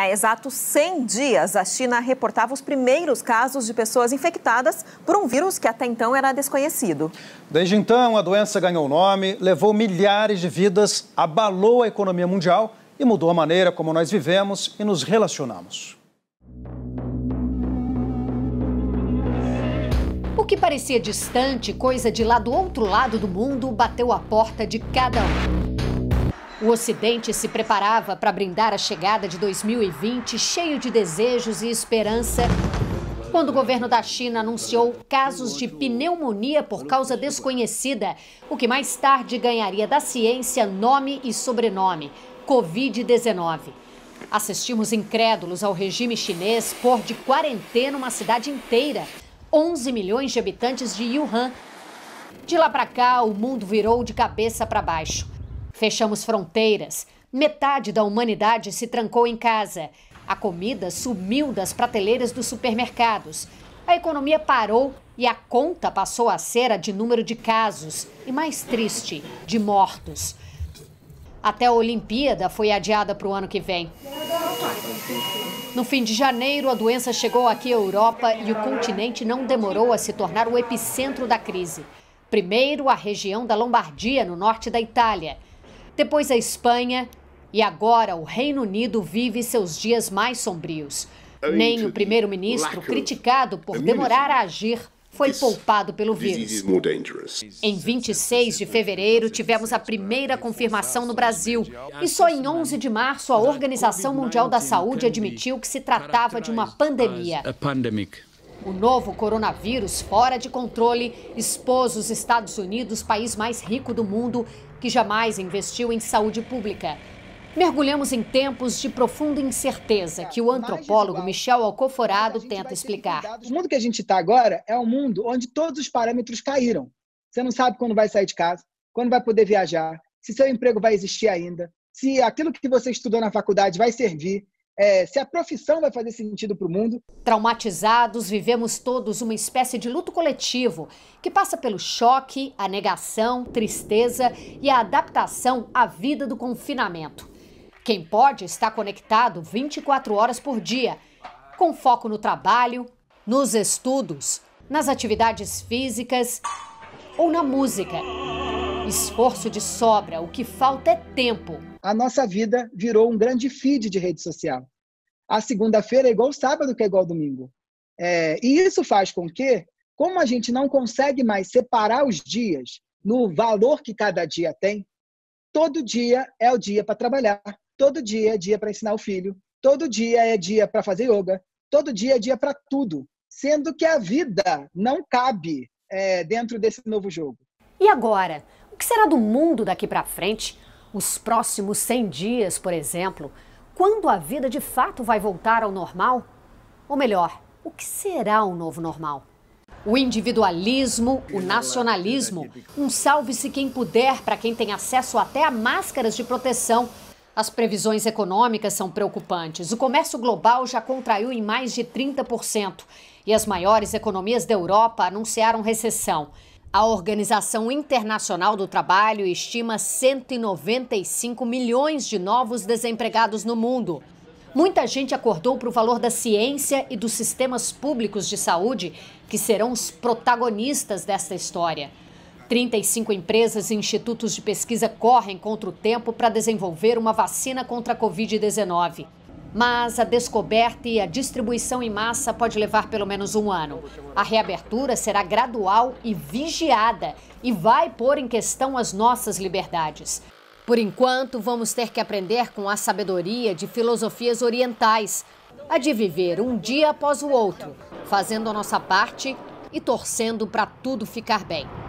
Há exatos 100 dias, a China reportava os primeiros casos de pessoas infectadas por um vírus que até então era desconhecido. Desde então, a doença ganhou nome, levou milhares de vidas, abalou a economia mundial e mudou a maneira como nós vivemos e nos relacionamos. O que parecia distante, coisa de lá do outro lado do mundo, bateu a porta de cada um. O Ocidente se preparava para brindar a chegada de 2020 cheio de desejos e esperança. Quando o governo da China anunciou casos de pneumonia por causa desconhecida, o que mais tarde ganharia da ciência nome e sobrenome: Covid-19. Assistimos incrédulos ao regime chinês pôr de quarentena uma cidade inteira, 11 milhões de habitantes de Wuhan. De lá para cá, o mundo virou de cabeça para baixo. Fechamos fronteiras. Metade da humanidade se trancou em casa. A comida sumiu das prateleiras dos supermercados. A economia parou e a conta passou a ser a de número de casos e, mais triste, de mortos. Até a Olimpíada foi adiada para o ano que vem. No fim de janeiro, a doença chegou aqui à Europa e o continente não demorou a se tornar o epicentro da crise. Primeiro, a região da Lombardia, no norte da Itália depois a Espanha e agora o Reino Unido vive seus dias mais sombrios. Nem o primeiro-ministro, criticado por é demorar a agir, foi poupado pelo vírus. Em 26 de fevereiro, tivemos a primeira confirmação no Brasil. E só em 11 de março, a Organização Mundial da Saúde admitiu que se tratava de uma pandemia. O novo coronavírus, fora de controle, expôs os Estados Unidos, país mais rico do mundo, que jamais investiu em saúde pública. Mergulhamos em tempos de profunda incerteza que o antropólogo Michel Alcoforado tenta explicar. O mundo que a gente está agora é um mundo onde todos os parâmetros caíram. Você não sabe quando vai sair de casa, quando vai poder viajar, se seu emprego vai existir ainda, se aquilo que você estudou na faculdade vai servir, é, se a profissão vai fazer sentido para o mundo. Traumatizados, vivemos todos uma espécie de luto coletivo que passa pelo choque, a negação, tristeza e a adaptação à vida do confinamento. Quem pode está conectado 24 horas por dia, com foco no trabalho, nos estudos, nas atividades físicas ou na música. Esforço de sobra, o que falta é tempo. A nossa vida virou um grande feed de rede social. A segunda-feira é igual o sábado, que é igual ao domingo. É, e isso faz com que, como a gente não consegue mais separar os dias no valor que cada dia tem, todo dia é o dia para trabalhar, todo dia é dia para ensinar o filho, todo dia é dia para fazer yoga, todo dia é dia para tudo, sendo que a vida não cabe é, dentro desse novo jogo. E agora? que será do mundo daqui para frente? Os próximos 100 dias, por exemplo? Quando a vida de fato vai voltar ao normal? Ou melhor, o que será o novo normal? O individualismo, o nacionalismo, um salve-se quem puder para quem tem acesso até a máscaras de proteção. As previsões econômicas são preocupantes. O comércio global já contraiu em mais de 30% e as maiores economias da Europa anunciaram recessão. A Organização Internacional do Trabalho estima 195 milhões de novos desempregados no mundo. Muita gente acordou para o valor da ciência e dos sistemas públicos de saúde, que serão os protagonistas desta história. 35 empresas e institutos de pesquisa correm contra o tempo para desenvolver uma vacina contra a Covid-19 mas a descoberta e a distribuição em massa pode levar pelo menos um ano. A reabertura será gradual e vigiada e vai pôr em questão as nossas liberdades. Por enquanto, vamos ter que aprender com a sabedoria de filosofias orientais, a de viver um dia após o outro, fazendo a nossa parte e torcendo para tudo ficar bem.